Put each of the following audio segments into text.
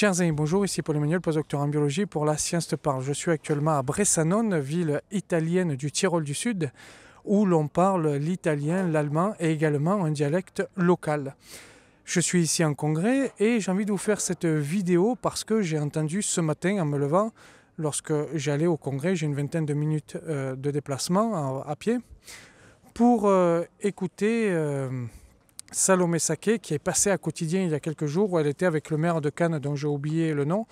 Chers amis, bonjour, ici Paul Emmanuel, postdoctorat en biologie pour la Science te parle. Je suis actuellement à Bressanone, ville italienne du Tyrol du Sud, où l'on parle l'italien, l'allemand et également un dialecte local. Je suis ici en congrès et j'ai envie de vous faire cette vidéo parce que j'ai entendu ce matin en me levant, lorsque j'allais au congrès, j'ai une vingtaine de minutes euh, de déplacement à, pied, pour euh, écouter euh, Salomé Saké, qui est passée à quotidien il y a quelques jours, où elle était avec le maire de Cannes, dont j'ai oublié le nom,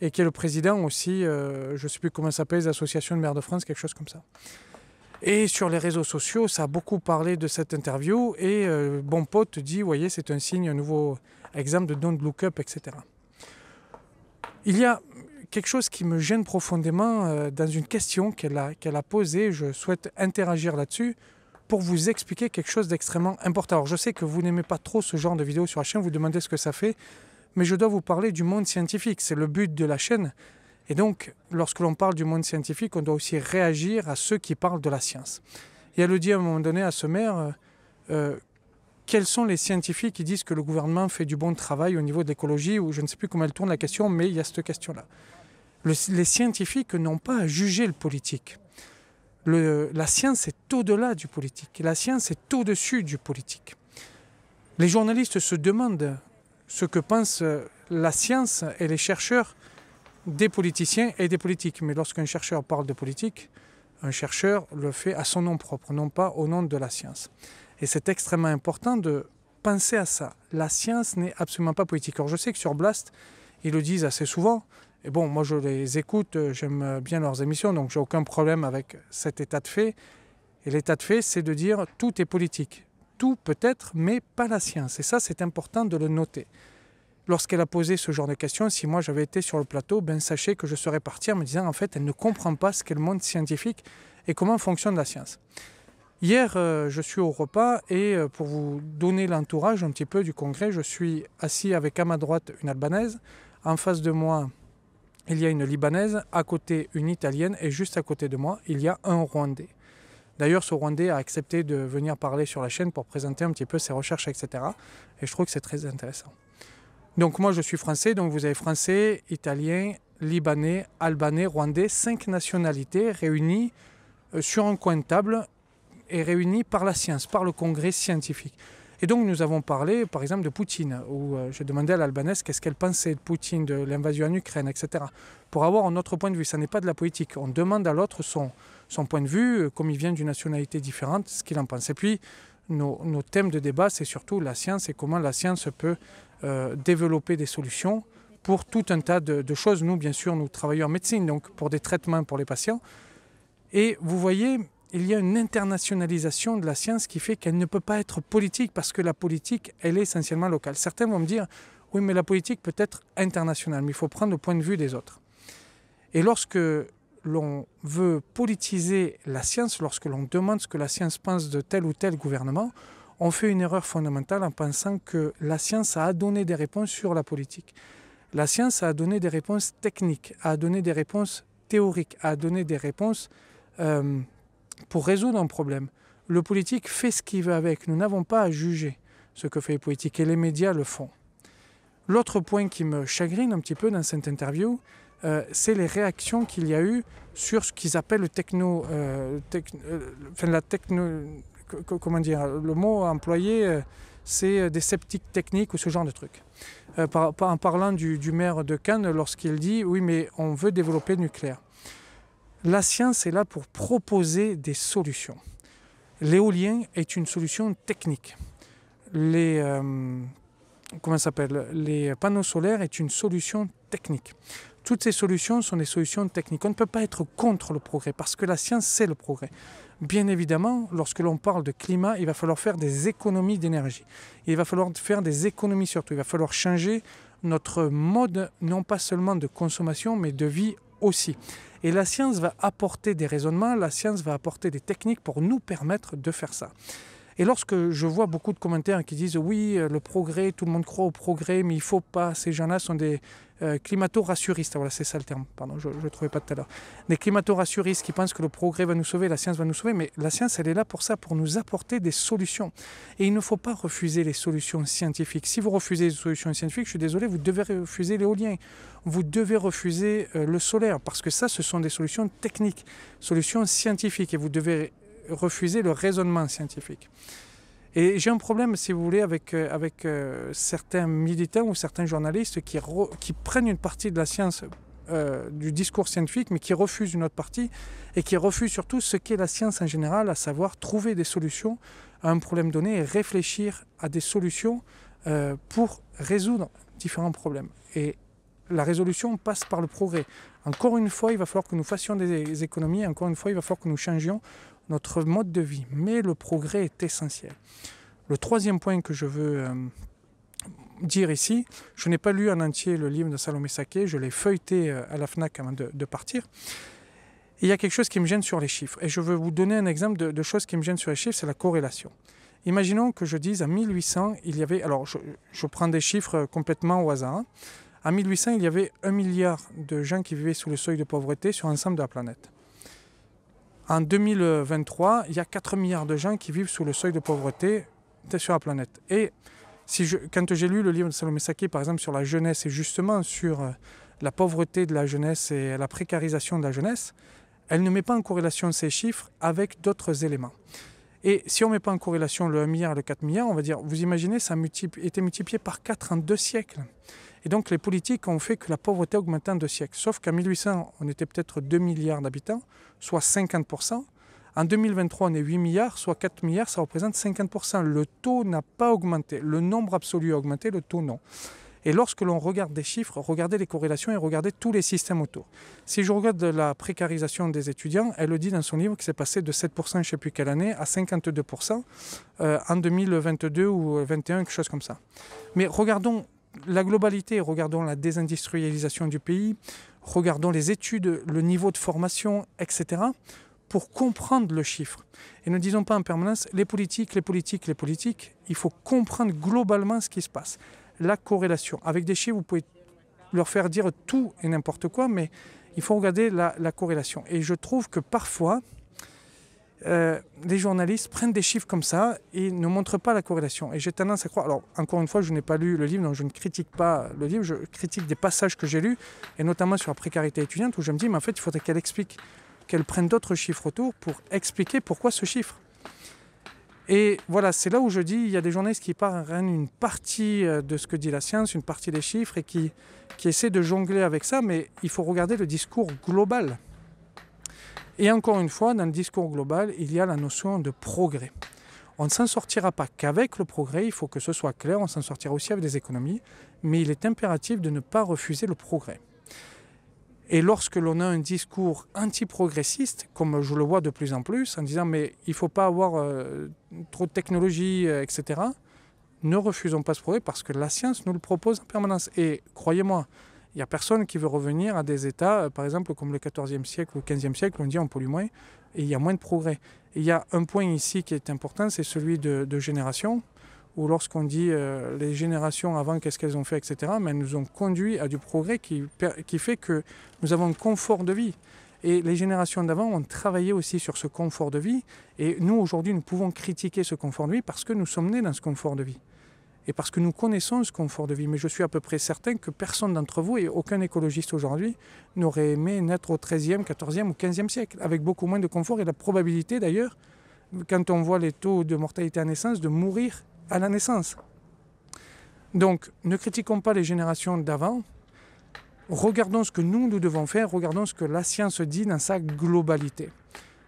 et qui est le président aussi, euh, je ne sais plus comment ça s'appelle, associations de maires de France, quelque chose comme ça. Et sur les réseaux sociaux, ça a beaucoup parlé de cette interview, et euh, bon pote dit, vous voyez, c'est un signe, un nouveau exemple de don't look up, etc. Il y a quelque chose qui me gêne profondément euh, dans une question qu'elle qu'elle a posée, je souhaite interagir là-dessus pour vous expliquer quelque chose d'extrêmement important. Alors je sais que vous n'aimez pas trop ce genre de vidéos sur la chaîne, vous demandez ce que ça fait, mais je dois vous parler du monde scientifique, c'est le but de la chaîne. Et donc, lorsque l'on parle du monde scientifique, on doit aussi réagir à ceux qui parlent de la science. Et elle le dit à un moment donné à ce maire, euh, euh, quels sont les scientifiques qui disent que le gouvernement fait du bon travail au niveau de l'écologie, ou je ne sais plus comment elle tourne la question, mais il y a cette question-là. les scientifiques n'ont pas à juger le politique la science est au-delà du politique, la science est au-dessus du politique. Les journalistes se demandent ce que pensent la science et les chercheurs des politiciens et des politiques. Mais lorsqu'un chercheur parle de politique, un chercheur le fait à son nom propre, non pas au nom de la science. Et c'est extrêmement important de penser à ça. La science n'est absolument pas politique. Or, je sais que sur Blast, ils le disent assez souvent, et bon, moi je les écoute, euh, j'aime euh, bien leurs émissions, donc j'ai aucun problème avec cet état de fait. Et l'état de fait, c'est de dire tout est politique. Tout peut-être, mais pas la science. Et ça, c'est important de le noter. Lorsqu'elle a posé ce genre de questions, si moi j'avais été sur le plateau, ben sachez que je serais parti en me disant en fait, elle ne comprend pas ce qu'est le monde scientifique et comment fonctionne la science. Hier, euh, je suis au repas et pour vous donner l'entourage un petit peu du congrès, je suis assis avec à ma droite une Albanaise, en face de moi il y a une Libanaise, à côté une Italienne et juste à côté de moi, il y a un Rwandais. D'ailleurs, ce Rwandais a accepté de venir parler sur la chaîne pour présenter un petit peu ses recherches, etc. Et je trouve que c'est très intéressant. Donc moi, je suis français, donc vous avez français, italien, libanais, albanais, rwandais, cinq nationalités réunies euh, sur un coin de table et réunies par la science, par le congrès scientifique. Et donc nous avons parlé par exemple de Poutine, où euh, je demandais à l'Albanaise qu'est-ce qu'elle pensait de Poutine, de l'invasion en Ukraine, etc. Pour avoir un autre point de vue, ça n'est pas de la politique. On demande à l'autre son, son point de vue, euh, comme il vient d'une nationalité différente, ce qu'il en pense. Et puis nos, thèmes de débat, c'est surtout la science et comment la science peut euh, développer des solutions pour tout un tas de, de, choses. Nous, bien sûr, nous travaillons en médecine, donc pour des traitements pour les patients. Et vous voyez, il y a une internationalisation de la science qui fait qu'elle ne peut pas être politique parce que la politique, elle est essentiellement locale. Certains vont me dire, oui, mais la politique peut être internationale, mais il faut prendre le point de vue des autres. Et lorsque l'on veut politiser la science, lorsque l'on demande ce que la science pense de tel ou tel gouvernement, on fait une erreur fondamentale en pensant que la science a donné des réponses sur la politique. La science a donné des réponses techniques, a donné des réponses théoriques, a donné des réponses euh, pour résoudre un problème. Le politique fait ce qu'il veut avec. Nous n'avons pas à juger ce que fait le politique et les médias le font. L'autre point qui me chagrine un petit peu dans cette interview, euh, c'est les réactions qu'il y a eu sur ce qu'ils appellent le techno, euh, euh, la techno, comment dire, le mot employé, c'est des sceptiques techniques ou ce genre de trucs. en parlant du, du maire de Cannes lorsqu'il dit oui mais on veut développer le nucléaire. La science est là pour proposer des solutions. L'éolien est une solution technique. Euh, Les, panneaux solaires est une solution technique. Toutes ces solutions sont des solutions techniques. On ne peut pas être contre le progrès parce que la science, c'est le progrès. Bien évidemment, lorsque l'on parle de climat, il va falloir faire des économies d'énergie. Il va falloir faire des économies surtout. Il va falloir changer notre mode, non pas seulement de consommation, mais de vie aussi. Et la science va apporter des raisonnements, la science va apporter des techniques pour nous permettre de faire ça. Et lorsque je vois beaucoup de commentaires qui disent oui, euh, le progrès, tout le monde croit au progrès, mais il faut pas, ces gens-là sont des euh, climato-rassuristes. Voilà, c'est ça le terme, pardon, je ne le trouvais pas tout à l'heure. Des climato-rassuristes qui pensent que le progrès va nous sauver, la science va nous sauver, mais la science, elle est là pour ça, pour nous apporter des solutions. Et il ne faut pas refuser les solutions scientifiques. Si vous refusez les solutions scientifiques, je suis désolé, vous devez refuser l'éolien, vous devez refuser euh, le solaire, parce que ça, ce sont des solutions techniques, solutions scientifiques, et vous devez refuser le raisonnement scientifique. Et j'ai un problème, si vous voulez, avec, euh, avec euh, certains militants ou certains journalistes qui, qui prennent une partie de la science, euh, du discours scientifique, mais qui refusent une autre partie et qui refusent surtout ce qu'est la science en général, à savoir trouver des solutions à un problème donné et réfléchir à des solutions pour résoudre différents problèmes. Et la résolution passe par le progrès. Encore une fois, il va falloir que nous fassions des économies, encore une fois, il va falloir que nous changions notre mode de vie. Mais le progrès est essentiel. Le troisième point que je veux euh, dire ici, je n'ai pas lu en entier le livre de Salomé Saké, je l'ai feuilleté euh, à la FNAC avant de, partir. il y a quelque chose qui me gêne sur les chiffres. Et je veux vous donner un exemple de, choses qui me gênent sur les chiffres, c'est la corrélation. Imaginons que je dise à 1800, il y avait, alors je, je prends des chiffres euh, complètement au hasard, à hein. 1800, il y avait un milliard de gens qui vivaient sous le seuil de pauvreté sur l'ensemble de la planète. En 2023, il y a 4 milliards de gens qui vivent sous le seuil de pauvreté sur la planète. Et si je, quand j'ai lu le livre de Salomé Saké, par exemple, sur la jeunesse et justement sur euh, la pauvreté de la jeunesse et la précarisation de la jeunesse, elle ne met pas en corrélation ces chiffres avec d'autres éléments. Et si on ne met pas en corrélation le 1 milliard et le 4 milliards, on va dire, vous imaginez, ça a été multiplié par 4 en deux siècles. Et donc les politiques ont fait que la pauvreté augmentait en deux siècles. Sauf qu'en 1800, on était peut-être 2 milliards d'habitants, soit 50%. En 2023, on est 8 milliards, soit 4 milliards, ça représente 50%. Le taux n'a pas augmenté. Le nombre absolu a augmenté, le taux non. Et lorsque l'on regarde des chiffres, regardez les corrélations et regardez tous les systèmes autour. Si je regarde la précarisation des étudiants, elle le dit dans son livre que c'est passé de 7% je ne sais plus quelle année à 52% euh, en 2022 ou 2021, quelque chose comme ça. Mais regardons la globalité, regardons la désindustrialisation du pays, regardons les études, le niveau de formation, etc., pour comprendre le chiffre. Et ne disons pas en permanence les politiques, les politiques, les politiques. Il faut comprendre globalement ce qui se passe. La corrélation. Avec des chiffres, vous pouvez leur faire dire tout et n'importe quoi, mais il faut regarder la, la corrélation. Et je trouve que parfois, les euh, journalistes prennent des chiffres comme ça et ne montrent pas la corrélation. Et j'ai tendance à croire, alors encore une fois, je n'ai pas lu le livre, donc je ne critique pas le livre, je critique des passages que j'ai lus, et notamment sur la précarité étudiante, où je me dis, mais en fait, il faudrait qu'elle explique, qu'elle prenne d'autres chiffres autour pour expliquer pourquoi ce chiffre. Et voilà, c'est là où je dis, il y a des journalistes qui rien une partie euh, de ce que dit la science, une partie des chiffres, et qui, qui essaient de jongler avec ça, mais il faut regarder le discours global. Et encore une fois, dans le discours global, il y a la notion de progrès. On ne s'en sortira pas qu'avec le progrès, il faut que ce soit clair, on s'en sortira aussi avec des économies, mais il est impératif de ne pas refuser le progrès. Et lorsque l'on a un discours anti-progressiste, comme je le vois de plus en plus, en disant mais il ne faut pas avoir euh, trop de technologie, euh, etc., ne refusons pas ce progrès parce que la science nous le propose en permanence. Et croyez-moi, il n'y a personne qui veut revenir à des États, euh, par exemple, comme le e siècle ou le e siècle, on dit on pollue moins et il y a moins de progrès. il y a un point ici qui est important, c'est celui de, génération, où lorsqu'on dit euh, les générations avant, qu'est-ce qu'elles ont fait, etc., mais elles nous ont conduit à du progrès qui fait que nous avons un confort de vie. Et les générations d'avant ont travaillé aussi sur ce confort de vie. Et nous, aujourd'hui, nous pouvons critiquer ce confort de vie parce que nous sommes nés dans ce confort de vie et parce que nous connaissons ce confort de vie. Mais je suis à peu près certain que personne d'entre vous et aucun écologiste aujourd'hui n'aurait aimé naître au XIIIe, XIVe ou XVe siècle, avec beaucoup moins de confort et la probabilité d'ailleurs, quand on voit les taux de mortalité à naissance, de mourir à la naissance. Donc ne critiquons pas les générations d'avant, regardons ce que nous, nous devons faire, regardons ce que la science dit dans sa globalité.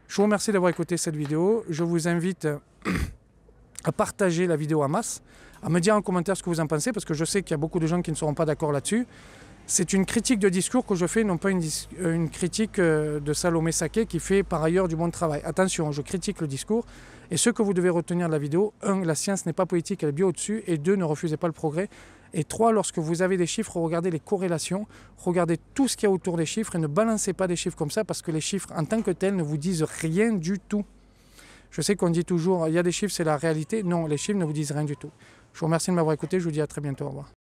Je vous remercie d'avoir écouté cette vidéo, je vous invite à partager la vidéo à masse à ah, me dire en commentaire ce que vous en pensez, parce que je sais qu'il y a beaucoup de gens qui ne seront pas d'accord là-dessus. C'est une critique de discours que je fais, non pas une, euh, critique euh, de Salomé Saké qui fait par ailleurs du bon travail. Attention, je critique le discours. Et ce que vous devez retenir de la vidéo, 1. la science n'est pas politique, elle est bien au-dessus. Et deux, ne refusez pas le progrès. Et 3. lorsque vous avez des chiffres, regardez les corrélations, regardez tout ce qu'il y a autour des chiffres et ne balancez pas des chiffres comme ça parce que les chiffres en tant que tels ne vous disent rien du tout. Je sais qu'on dit toujours, il y a des chiffres, c'est la réalité. Non, les chiffres ne vous disent rien du tout. Je vous remercie de m'avoir écouté. Je vous dis à très bientôt. Au revoir.